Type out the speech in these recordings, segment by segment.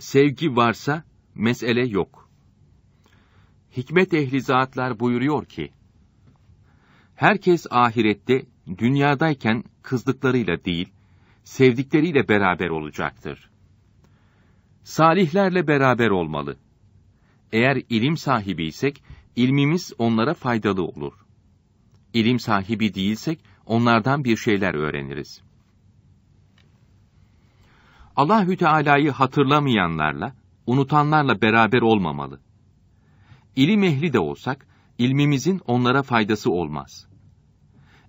sevgi varsa mesele yok. Hikmet ehli zatlar buyuruyor ki, Herkes ahirette dünyadayken kızdıklarıyla değil, sevdikleriyle beraber olacaktır. Salihlerle beraber olmalı. Eğer ilim sahibi isek, ilmimiz onlara faydalı olur. İlim sahibi değilsek, onlardan bir şeyler öğreniriz.'' Allahü Teala'yı hatırlamayanlarla, unutanlarla beraber olmamalı. İlim ehli de olsak, ilmimizin onlara faydası olmaz.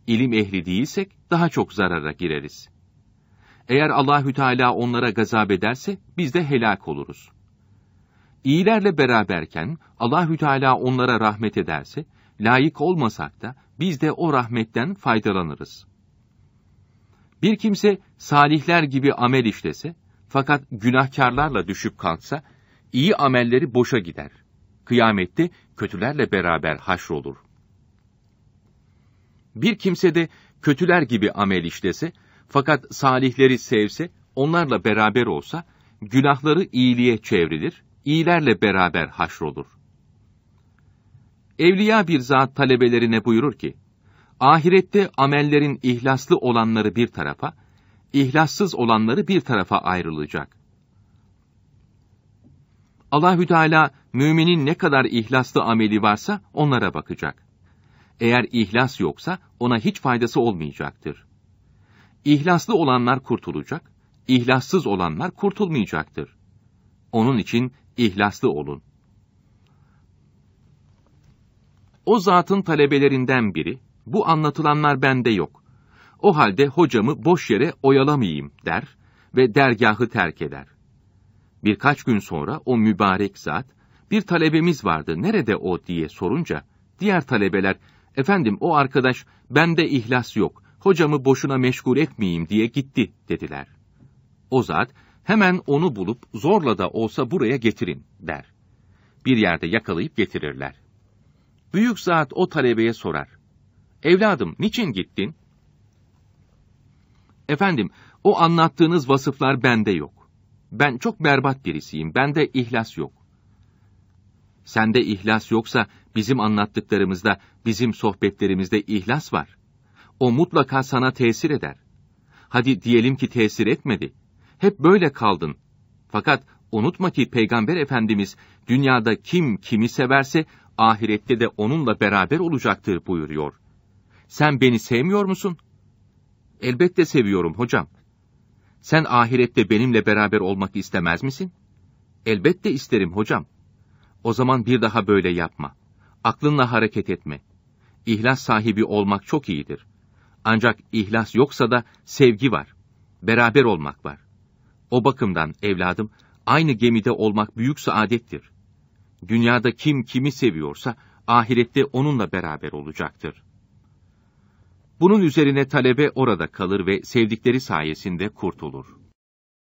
İlim ehli değilsek daha çok zarara gireriz. Eğer Allahü Teala onlara gazap ederse biz de helak oluruz. İyilerle beraberken Allahü Teala onlara rahmet ederse layık olmasak da biz de o rahmetten faydalanırız. Bir kimse salihler gibi amel işlese fakat günahkarlarla düşüp kalksa, iyi amelleri boşa gider. Kıyamette kötülerle beraber haşrolur. Bir kimse de kötüler gibi amel işlese, fakat salihleri sevse, onlarla beraber olsa, günahları iyiliğe çevrilir, iyilerle beraber haşrolur. Evliya bir zat talebelerine buyurur ki, ahirette amellerin ihlaslı olanları bir tarafa, ihlassız olanları bir tarafa ayrılacak. Allahü Teala müminin ne kadar ihlaslı ameli varsa onlara bakacak. Eğer ihlas yoksa ona hiç faydası olmayacaktır. İhlaslı olanlar kurtulacak, ihlassız olanlar kurtulmayacaktır. Onun için ihlaslı olun. O zatın talebelerinden biri, bu anlatılanlar bende yok o halde hocamı boş yere oyalamayayım der ve dergahı terk eder. Birkaç gün sonra o mübarek zat, bir talebemiz vardı nerede o diye sorunca, diğer talebeler, efendim o arkadaş bende ihlas yok, hocamı boşuna meşgul etmeyeyim diye gitti dediler. O zat, hemen onu bulup zorla da olsa buraya getirin der. Bir yerde yakalayıp getirirler. Büyük zat o talebeye sorar. Evladım niçin gittin? Efendim, o anlattığınız vasıflar bende yok. Ben çok berbat birisiyim, bende ihlas yok. Sende ihlas yoksa bizim anlattıklarımızda, bizim sohbetlerimizde ihlas var. O mutlaka sana tesir eder. Hadi diyelim ki tesir etmedi. Hep böyle kaldın. Fakat unutma ki Peygamber Efendimiz dünyada kim kimi severse ahirette de onunla beraber olacaktır buyuruyor. Sen beni sevmiyor musun?'' Elbette seviyorum hocam. Sen ahirette benimle beraber olmak istemez misin? Elbette isterim hocam. O zaman bir daha böyle yapma. Aklınla hareket etme. İhlas sahibi olmak çok iyidir. Ancak ihlas yoksa da sevgi var. Beraber olmak var. O bakımdan evladım, aynı gemide olmak büyük saadettir. Dünyada kim kimi seviyorsa, ahirette onunla beraber olacaktır.'' Bunun üzerine talebe orada kalır ve sevdikleri sayesinde kurtulur.